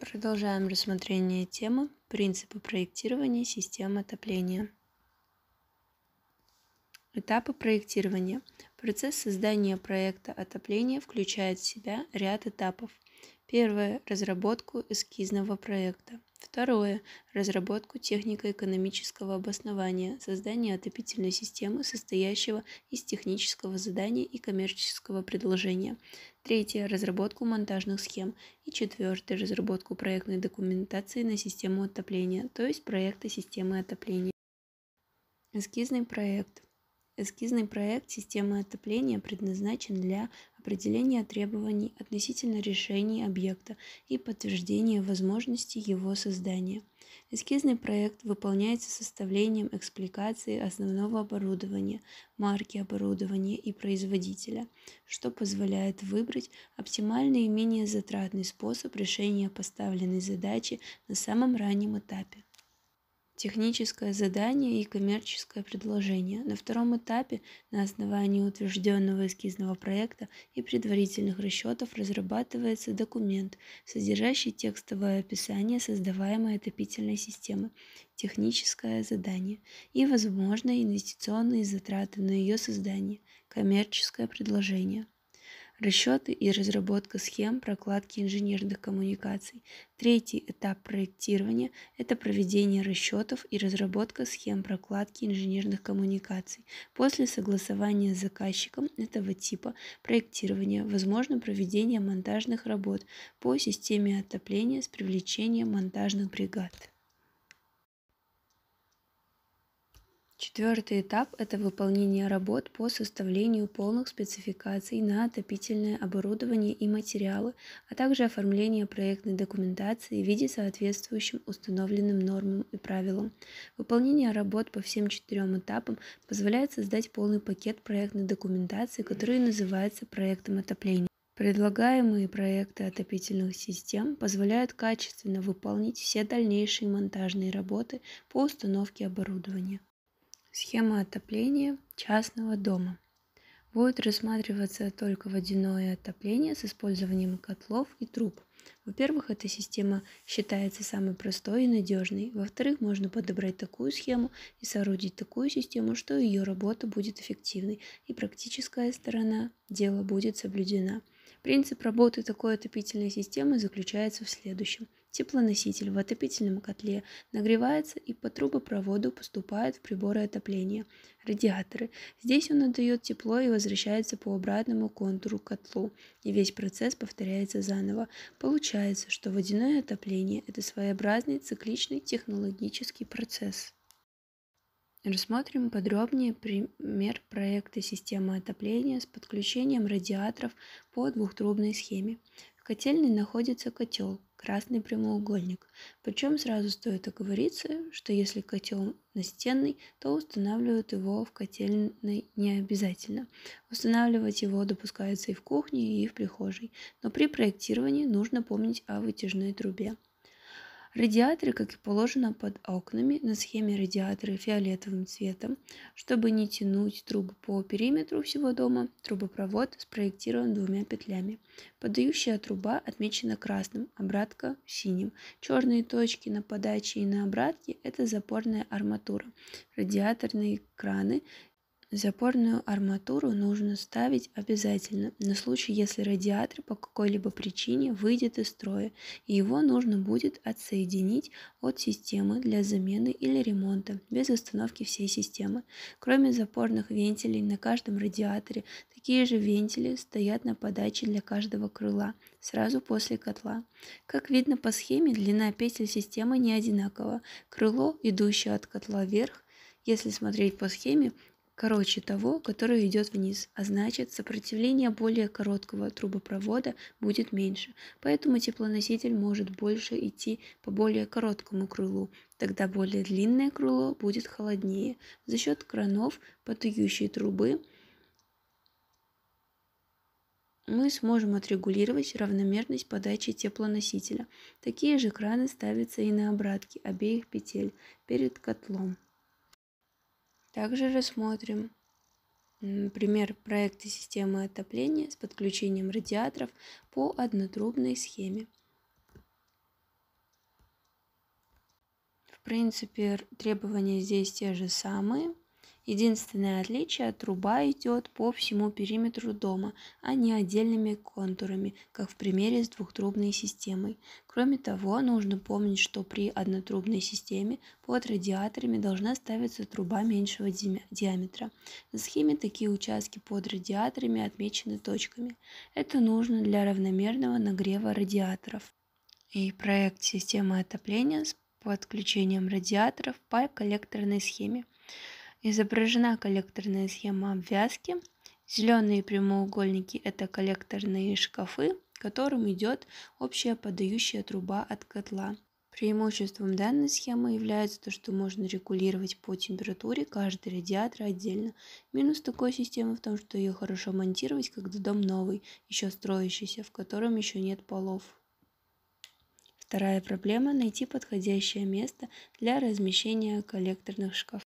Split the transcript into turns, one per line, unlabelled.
Продолжаем рассмотрение темы «Принципы проектирования системы отопления». Этапы проектирования. Процесс создания проекта отопления включает в себя ряд этапов. Первое – разработку эскизного проекта. Второе. Разработку технико-экономического обоснования, создание отопительной системы, состоящего из технического задания и коммерческого предложения. Третье. Разработку монтажных схем. И четвертое. Разработку проектной документации на систему отопления, то есть проекта системы отопления. Эскизный проект. Эскизный проект системы отопления предназначен для определение требований относительно решений объекта и подтверждение возможности его создания. Эскизный проект выполняется составлением экспликации основного оборудования, марки оборудования и производителя, что позволяет выбрать оптимальный и менее затратный способ решения поставленной задачи на самом раннем этапе техническое задание и коммерческое предложение. На втором этапе на основании утвержденного эскизного проекта и предварительных расчетов разрабатывается документ, содержащий текстовое описание создаваемой отопительной системы, техническое задание и, возможные инвестиционные затраты на ее создание, коммерческое предложение – расчеты и разработка схем прокладки инженерных коммуникаций. Третий этап проектирования – это проведение расчетов и разработка схем прокладки инженерных коммуникаций. После согласования с заказчиком этого типа проектирования возможно проведение монтажных работ по системе отопления с привлечением монтажных бригад. Четвертый этап – это выполнение работ по составлению полных спецификаций на отопительное оборудование и материалы, а также оформление проектной документации в виде соответствующим установленным нормам и правилам. Выполнение работ по всем четырем этапам позволяет создать полный пакет проектной документации, который называется проектом отопления. Предлагаемые проекты отопительных систем позволяют качественно выполнить все дальнейшие монтажные работы по установке оборудования. Схема отопления частного дома. Будет рассматриваться только водяное отопление с использованием котлов и труб. Во-первых, эта система считается самой простой и надежной. Во-вторых, можно подобрать такую схему и соорудить такую систему, что ее работа будет эффективной и практическая сторона дела будет соблюдена. Принцип работы такой отопительной системы заключается в следующем. Теплоноситель в отопительном котле нагревается и по трубопроводу поступает в приборы отопления. Радиаторы. Здесь он отдает тепло и возвращается по обратному контуру к котлу. И весь процесс повторяется заново. Получается, что водяное отопление – это своеобразный цикличный технологический процесс. Рассмотрим подробнее пример проекта системы отопления с подключением радиаторов по двухтрубной схеме котельной находится котел, красный прямоугольник. Причем сразу стоит оговориться, что если котел настенный, то устанавливают его в котельной не обязательно. Устанавливать его допускается и в кухне, и в прихожей. Но при проектировании нужно помнить о вытяжной трубе. Радиаторы, как и положено, под окнами на схеме радиаторы фиолетовым цветом. Чтобы не тянуть трубы по периметру всего дома, трубопровод спроектирован двумя петлями. Подающая труба отмечена красным, обратка – синим. Черные точки на подаче и на обратке – это запорная арматура. Радиаторные краны Запорную арматуру нужно ставить обязательно на случай, если радиатор по какой-либо причине выйдет из строя, и его нужно будет отсоединить от системы для замены или ремонта без установки всей системы. Кроме запорных вентилей на каждом радиаторе, такие же вентили стоят на подаче для каждого крыла сразу после котла. Как видно по схеме, длина петель системы не одинакова. Крыло, идущее от котла вверх, если смотреть по схеме, короче того, который идет вниз, а значит сопротивление более короткого трубопровода будет меньше, поэтому теплоноситель может больше идти по более короткому крылу, тогда более длинное крыло будет холоднее. За счет кранов потающей трубы мы сможем отрегулировать равномерность подачи теплоносителя. Такие же краны ставятся и на обратке обеих петель перед котлом. Также рассмотрим пример проекта системы отопления с подключением радиаторов по однотрубной схеме. В принципе, требования здесь те же самые – Единственное отличие – труба идет по всему периметру дома, а не отдельными контурами, как в примере с двухтрубной системой. Кроме того, нужно помнить, что при однотрубной системе под радиаторами должна ставиться труба меньшего диаметра. На схеме такие участки под радиаторами отмечены точками. Это нужно для равномерного нагрева радиаторов. И проект системы отопления с подключением радиаторов по коллекторной схеме. Изображена коллекторная схема обвязки. Зеленые прямоугольники – это коллекторные шкафы, к которым идет общая подающая труба от котла. Преимуществом данной схемы является то, что можно регулировать по температуре каждый радиатор отдельно. Минус такой системы в том, что ее хорошо монтировать, когда дом новый, еще строящийся, в котором еще нет полов. Вторая проблема – найти подходящее место для размещения коллекторных шкафов.